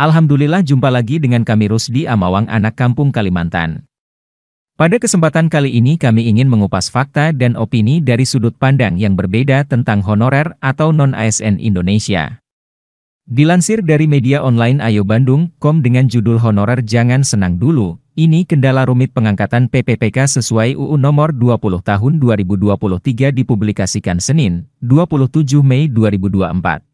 Alhamdulillah jumpa lagi dengan kami Rusdi Amawang anak kampung Kalimantan. Pada kesempatan kali ini kami ingin mengupas fakta dan opini dari sudut pandang yang berbeda tentang honorer atau non-ASN Indonesia. Dilansir dari media online Ayo Bandung.com dengan judul honorer jangan senang dulu, ini kendala rumit pengangkatan PPPK sesuai UU nomor 20 tahun 2023 dipublikasikan Senin, 27 Mei 2024.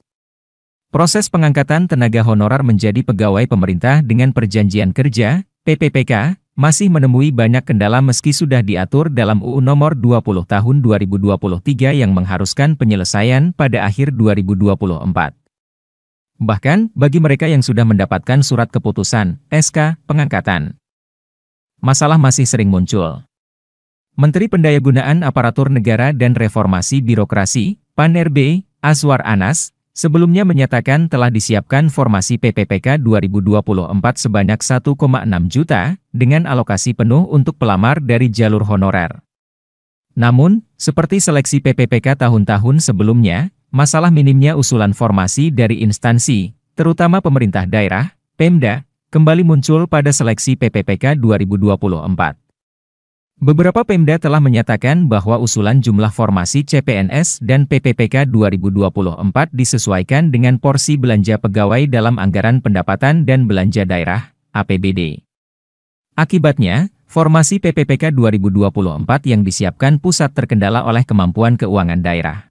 Proses pengangkatan tenaga honorer menjadi pegawai pemerintah dengan perjanjian kerja, PPPK, masih menemui banyak kendala meski sudah diatur dalam UU Nomor 20 Tahun 2023 yang mengharuskan penyelesaian pada akhir 2024. Bahkan, bagi mereka yang sudah mendapatkan surat keputusan, SK, pengangkatan. Masalah masih sering muncul. Menteri Pendayagunaan Aparatur Negara dan Reformasi Birokrasi, Panerbe, Azwar Anas, sebelumnya menyatakan telah disiapkan formasi PPPK 2024 sebanyak 1,6 juta, dengan alokasi penuh untuk pelamar dari jalur honorer. Namun, seperti seleksi PPPK tahun-tahun sebelumnya, masalah minimnya usulan formasi dari instansi, terutama pemerintah daerah, Pemda, kembali muncul pada seleksi PPPK 2024. Beberapa Pemda telah menyatakan bahwa usulan jumlah formasi CPNS dan PPPK 2024 disesuaikan dengan porsi belanja pegawai dalam anggaran pendapatan dan belanja daerah (APBD). Akibatnya, formasi PPPK 2024 yang disiapkan pusat terkendala oleh kemampuan keuangan daerah.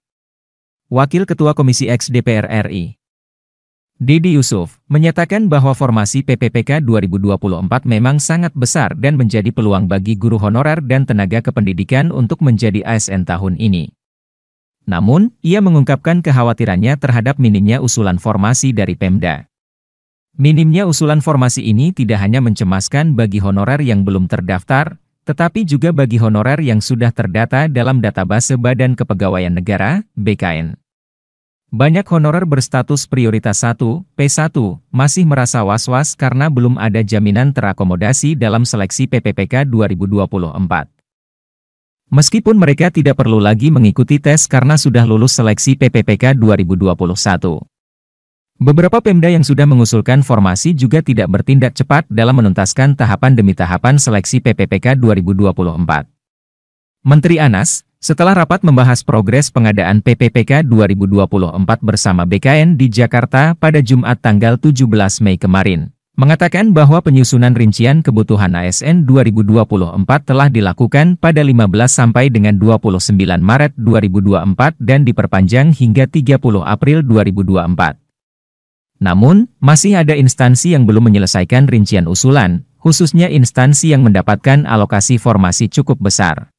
Wakil Ketua Komisi X DPR RI Didi Yusuf menyatakan bahwa formasi PPPK 2024 memang sangat besar dan menjadi peluang bagi guru honorer dan tenaga kependidikan untuk menjadi ASN tahun ini. Namun, ia mengungkapkan kekhawatirannya terhadap minimnya usulan formasi dari Pemda. Minimnya usulan formasi ini tidak hanya mencemaskan bagi honorer yang belum terdaftar, tetapi juga bagi honorer yang sudah terdata dalam database Badan Kepegawaian Negara, BKN. Banyak honorer berstatus prioritas 1, P1, masih merasa was-was karena belum ada jaminan terakomodasi dalam seleksi PPPK 2024. Meskipun mereka tidak perlu lagi mengikuti tes karena sudah lulus seleksi PPPK 2021. Beberapa Pemda yang sudah mengusulkan formasi juga tidak bertindak cepat dalam menuntaskan tahapan demi tahapan seleksi PPPK 2024. Menteri Anas, setelah rapat membahas progres pengadaan PPPK 2024 bersama BKN di Jakarta pada Jumat tanggal 17 Mei kemarin, mengatakan bahwa penyusunan rincian kebutuhan ASN 2024 telah dilakukan pada 15 sampai dengan 29 Maret 2024 dan diperpanjang hingga 30 April 2024. Namun, masih ada instansi yang belum menyelesaikan rincian usulan, khususnya instansi yang mendapatkan alokasi formasi cukup besar.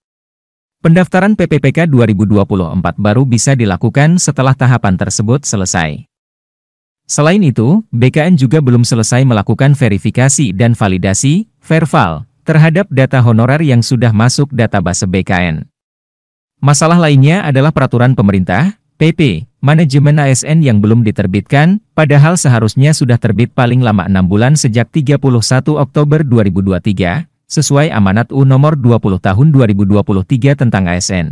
Pendaftaran PPPK 2024 baru bisa dilakukan setelah tahapan tersebut selesai. Selain itu, BKN juga belum selesai melakukan verifikasi dan validasi, (verval) terhadap data honorer yang sudah masuk database BKN. Masalah lainnya adalah peraturan pemerintah, PP, manajemen ASN yang belum diterbitkan, padahal seharusnya sudah terbit paling lama 6 bulan sejak 31 Oktober 2023, sesuai amanat U nomor 20 tahun 2023 tentang ASN.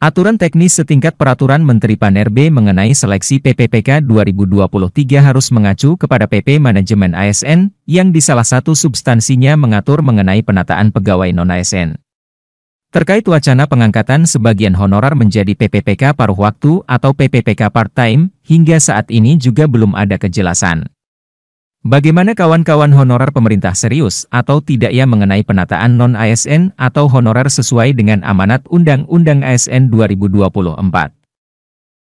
Aturan teknis setingkat peraturan Menteri Pan-RB mengenai seleksi PPPK 2023 harus mengacu kepada PP Manajemen ASN, yang di salah satu substansinya mengatur mengenai penataan pegawai non-ASN. Terkait wacana pengangkatan sebagian honorar menjadi PPPK paruh waktu atau PPPK part-time, hingga saat ini juga belum ada kejelasan. Bagaimana kawan-kawan honorer pemerintah serius atau tidak ya mengenai penataan non-ASN atau honorer sesuai dengan amanat Undang-Undang ASN 2024?